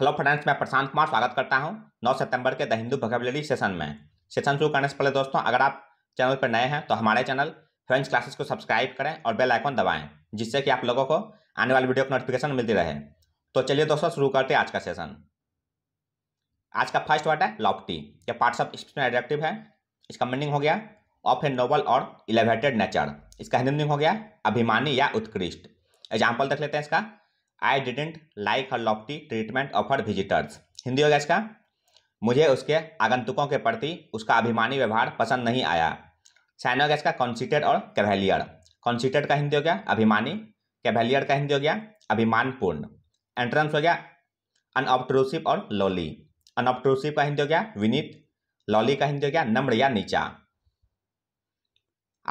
hello friends मैं प्रशांत कुमार स्वागत करता हूं 9 सितंबर के the Hindu vocabulary session session सेशन शुरू करने से पहले दोस्तों अगर आप चैनल पर नए हैं तो हमारे चैनल फ्रेंच क्लासेस को सब्सक्राइब करें और बेल आइकन दबाएं जिससे कि आप लोगों को आने वाली वीडियो का नोटिफिकेशन मिलती रहे तो चलिए दोस्तों शुरू करते हैं आज का सेशन आज का फर्स्ट वर्ड है लॉकटी यह पार्ट्स ऑफ स्पीच एडेक्टिव है इसका मीनिंग हो गया ऑफ ए नोबल और इलेवेटेड नेचर इसका हिंदी मीनिंग हो गया अभिमानी या उत्कृष्ट एग्जाम्पल देख लेते हैं इसका I didn't like her lofty treatment of her visitors Hindi हो गया इसका मुझे उसके आगंतुकों के प्रति उसका अभिमानी व्यवहार पसंद नहीं आया साइन हो गया इसका कॉन्सिटेड और कैवेलियर कॉन्सिटेड का हिंदी हो गया अभिमानी कैवेलियर का हिंदी हो गया अभिमानपूर्ण एंट्रेंस हो गया अनऑप्ट्रोसिव और लॉली अनऑप्ट्रोसिव का हिंदी हो गया विनीत लॉली का हिंदी हो गया नम्र या नीचा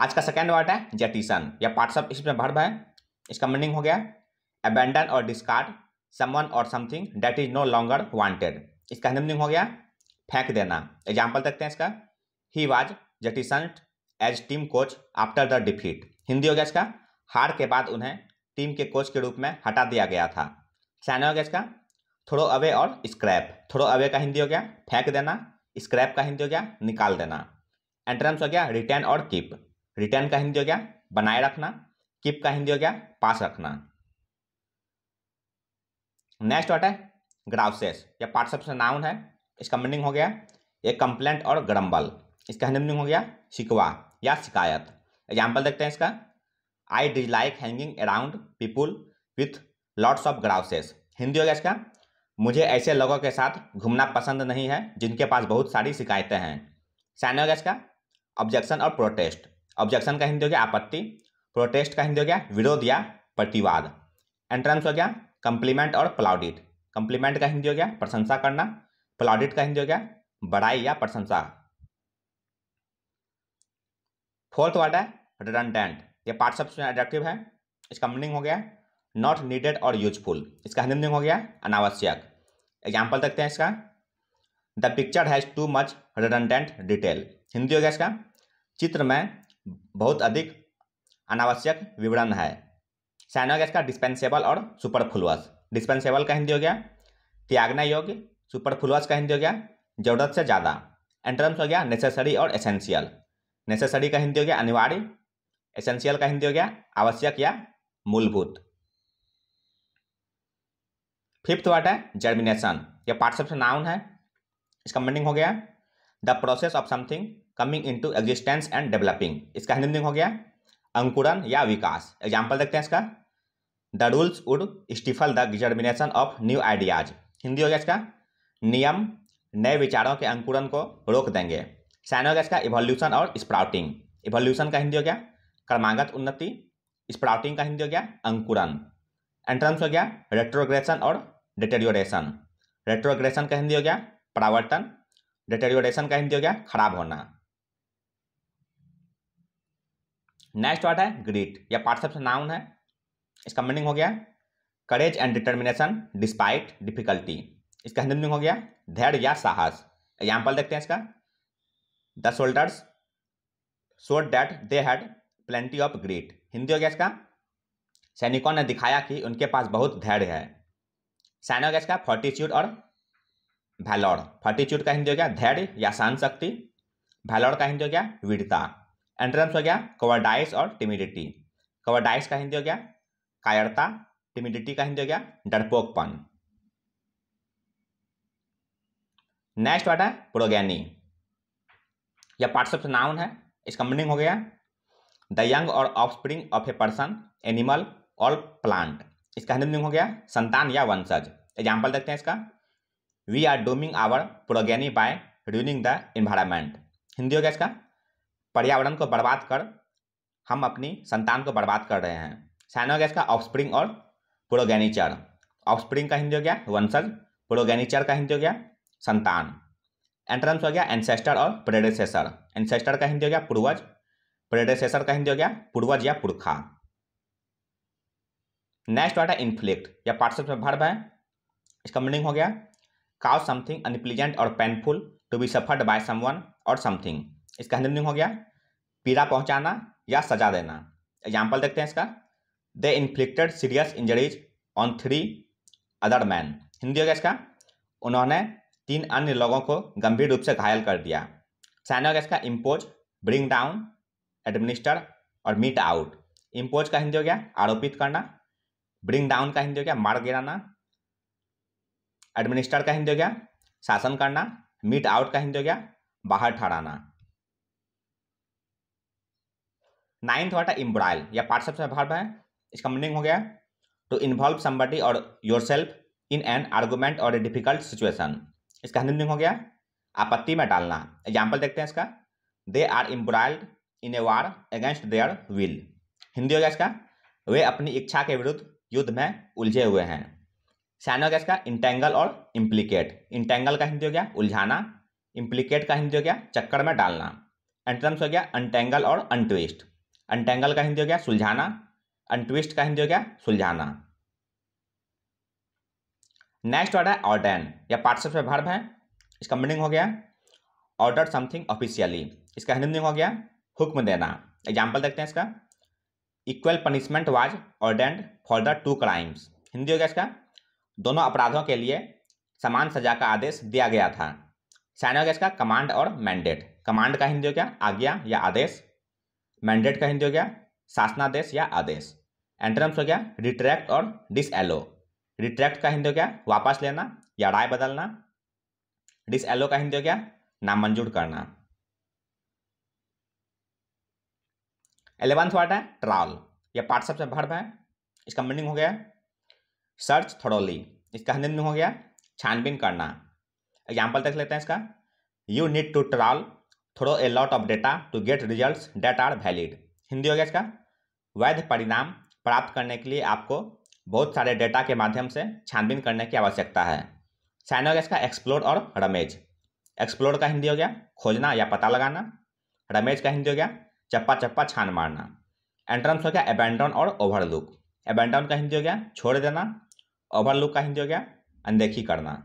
आज का सेकेंड वर्ड है जेटिसन या पार्ट्स ऑफ इसमें भर्व है इसका मीनिंग हो गया अबेंडन और डिस्कार्ड समवन और something that is no longer wanted इसका हिंदी हो गया फेंक देना एग्जाम्पल देखते हैं इसका he was jettison as team coach after the defeat Hindi हो गया इसका हार के बाद उन्हें टीम के कोच के रूप में हटा दिया गया था सैन्य हो गया इसका throw away or scrap throw away का हिंदी हो गया फेंक देना स्क्रैप का हिंदी हो गया निकाल देना एंट्रेंस हो गया रिटर्न और कीप रिटर्न का हिंदी हो गया बनाए रखना किप का हिंदी हो गया पास रखना नेक्स्ट वर्ड है ग्राउसेस पार्ट सबसे नाउन है इसका मीनिंग हो गया एक कंप्लेंट और ग्रम्बल इसका मीनिंग हो गया शिकवा या शिकायत एग्जाम्पल देखते हैं इसका I dislike hanging around people with lots of grouses Hindi हो गया इसका मुझे ऐसे लोगों के साथ घूमना पसंद नहीं है जिनके पास बहुत सारी शिकायतें हैं सैन्य हो गया इसका ऑब्जेक्शन और प्रोटेस्ट ऑब्जेक्शन का हिंदी हो गया आपत्ति प्रोटेस्ट का हिंदी हो गया विरोध या प्रतिवाद एंट्रेंस हो गया कंप्लीमेंट और प्लाउडिट कंप्लीमेंट का हिंदी हो गया प्रशंसा करना प्लाउडिट का हिंदी हो गया बड़ाई या प्रशंसा फोर्थ वर्ड है रिडंडेंट ये पार्ट ऑफ है इसका मीनिंग हो गया नॉट नीडेड और यूजफुल इसका हिंदी मीनिंग हो गया अनावश्यक एग्जाम्पल देखते हैं इसका the picture has too much redundant detail Hindi हो गया इसका चित्र में बहुत अधिक अनावश्यक विवरण है साइना गैस का dispensable or superfluous dispensable का हिंदी हो गया त्यागना योग्य सुपर फ्लुअस का हिंदी हो गया जरूरत से ज़्यादा एंट्रम्स हो गया नेसेसरी और एसेंशियल नेसेसरी का हिंदी हो गया अनिवार्य एसेंशियल का हिंदी हो गया आवश्यक या मूलभूत फिफ्थ वर्ड है जर्मिनेशन यह पार्टसअप से नाउन है इसका मीनिंग हो गया the process of something coming into existence and developing इसका हिंदी मीनिंग हो गया अंकुरन या विकास एग्जाम्पल देखते हैं इसका the rules would stifle the germination of new ideas Hindi हो गया इसका नियम नए विचारों के अंकुरन को रोक देंगे साइन हो गया इसका इवोल्यूशन और स्प्राउटिंग इवोल्यूशन का हिंदी हो गया क्रमागत उन्नति स्प्राउटिंग का हिंदी हो गया अंकुरन एंट्रेंस हो गया रेट्रोग्रेशन और डिटेरियोरेशन रेट्रोग्रेशन का हिंदी हो गया परावर्तन डिटेरियोरेशन का हिंदी हो गया खराब होना नेक्स्ट वर्ड है ग्रीट यह पार्टसअप से नाउन है इसका मीनिंग हो गया courage and determination despite difficulty इसका हिंदी मीनिंग हो गया धैर्य या साहस एग्जाम्पल देखते हैं इसका the soldiers showed that they had plenty of grit Hindi हो गया इसका सैनिकों ने दिखाया कि उनके पास बहुत धैर्य है सैन्य हो गया इसका फोर्टीच्यूड और वैलोर फोर्टिच्यूड का हिंदी हो गया धैर्य या सहन शक्ति वैलोर का हिंदी हो गया वीरता एंट्रम्स हो गया कवाडाइस और टिमिडिटी कवाडाइस का हिंदी हो गया कायरता टिमिडिटी का हिंदी हो गया डरपोकपन नेक्स्ट वर्ड है प्रोगैनी यह पार्ट्स से नाउन है इसका मीनिंग हो गया द यंग और offspring of a person animal और प्लांट इसका हिंदी मीनिंग हो गया संतान या वंशज एग्जाम्पल देखते हैं इसका we are dooming our progeny by ruining the environment Hindi हो गया इसका पर्यावरण को बर्बाद कर हम अपनी संतान को बर्बाद कर रहे हैं साइन हो गया इसका ऑफस्प्रिंग और प्रोगेनिचर ऑफस्प्रिंग का हिंदी हो गया वंशज प्रोगेनिचर का हिंदी हो गया संतान एंट्रेंस हो गया एनसेस्टर और प्रेडेसेसर एनसेस्टर का हिंदी हो गया पूर्वज प्रेडेसेसर का हिंदी हो गया पूर्वज या पुरखा नेक्स्ट वर्ड है इन्फ्लिक्ट या पार्सल में भर्ब है इसका मीनिंग हो गया काउ समथिंग अनप्लीजेंट और painful to be suffered by someone और समथिंग इसका हिंदी मीनिंग हो गया पीड़ा पहुंचाना या सजा देना एग्जाम्पल देखते हैं इसका they inflicted serious injuries on three other man Hindi हो गया इसका उन्होंने तीन अन्य लोगों को गंभीर रूप से घायल कर दिया साइन हो गया इसका इम्पोज ब्रिंग डाउन एडमिनिस्टर और मीट आउट इम्पोज का हिंदी हो गया आरोपित करना ब्रिंग डाउन का हिंदी हो गया मार गिराना एडमिनिस्टर का हिंदी हो गया शासन करना मीट आउट का हिंदी हो गया बाहर ठहराना नाइन्थ वाटा इम्ब्रॉयल या पार्टसेप से भार्ब है इसका मीनिंग हो गया टू इन्वॉल्व समबडी और yourself in an argument और ए डिफिकल्ट सिचुएशन इसका मीनिंग हो गया आपत्ति में डालना एग्जाम्पल देखते हैं इसका they are embroiled in a war against their will Hindi हो गया इसका वे अपनी इच्छा के विरुद्ध युद्ध में उलझे हुए हैं सैन हो गया इसका इंटेंगल और इम्प्लीकेट इंटेंगल का हिंदी हो गया उलझाना इम्प्लीकेट का हिंदी हो गया चक्कर में डालना एंट्रम्स हो गया अनटेंगल और अनट्विस्ट अनटेंगल का हिंदी हो गया सुलझाना अनट्विस्ट का हिंदी हो गया सुलझाना नेक्स्ट वर्ड है ऑर्डन या पार्टसअप में भर्ब है इसका मीनिंग हो गया ऑर्डर समथिंग ऑफिशियली इसका हिंदी हो गया हुक्म देना एग्जाम्पल देखते हैं इसका equal punishment was ordained for the two crimes Hindi हो गया इसका दोनों अपराधों के लिए समान सजा का आदेश दिया गया था साइन हो गया इसका कमांड और मैंडेट कमांड का हिंदी हो गया आज्ञा या आदेश मैंडेट का हिंदी हो गया शासनादेश या आदेश एंट्रम्स हो गया रिट्रैक्ट और डिसएलो रिट्रैक्ट का हिंदी हो गया वापस लेना या राय बदलना डिसएलो का हिंदी हो गया नामंजूर करना एलेवंथ वर्ड है ट्रॉल यह पार्ट सबसे भर्व है इसका मीनिंग हो गया सर्च थोड़ोली इसका हिंदी हो गया छानबीन करना एग्जाम्पल देख लेते हैं इसका you need to trawl through a lot of data to get results that are valid Hindi हो गया इसका वैध परिणाम प्राप्त करने के लिए आपको बहुत सारे डेटा के माध्यम से छानबीन करने की आवश्यकता है साइन हो गया इसका एक्सप्लोर और रमेज एक्सप्लोर का हिंदी हो गया खोजना या पता लगाना रमेज का हिंदी हो गया चप्पा चप्पा छान मारना एंट्रम्स हो गया एबेंडन और ओवरलुक एबेंडन का हिंदी हो गया छोड़ देना ओवरलुक का हिंदी हो गया अनदेखी करना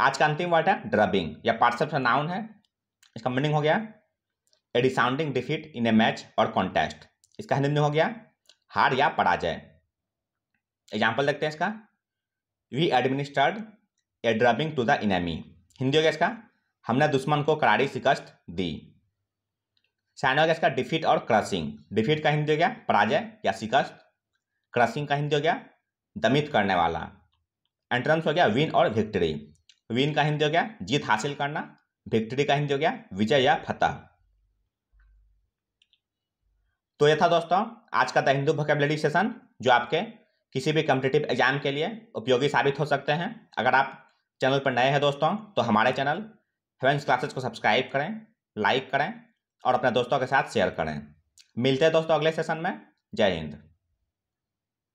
आज का अंतिम वर्ड है ड्रबिंग या पार्सल का नाउन है इसका मीनिंग हो गया a resounding defeat in a match और कॉन्टेस्ट इसका हिंदी हो गया हार या पराजय एग्जाम्पल देखते हैं इसका we administered a drubbing to the enemy Hindi हो गया इसका हमने दुश्मन को करारी शिकस्त दी साइन हो गया इसका डिफीट और क्रसिंग डिफीट का हिंदी हो गया पराजय या शिकस्त क्रसिंग का हिंदी हो गया दमित करने वाला एंट्रेंस हो गया विन और विक्ट्री विन का हिंदी हो गया जीत हासिल करना विक्ट्री का हिंदी हो गया विजय या फतह तो यह था दोस्तों आज का द हिंदू वोकेबलरी सेशन जो आपके किसी भी कम्पिटेटिव एग्जाम के लिए उपयोगी साबित हो सकते हैं अगर आप चैनल पर नए हैं दोस्तों तो हमारे चैनल हेवेंस क्लासेस को सब्सक्राइब करें लाइक करें और अपने दोस्तों के साथ शेयर करें मिलते हैं दोस्तों अगले सेशन में जय हिंद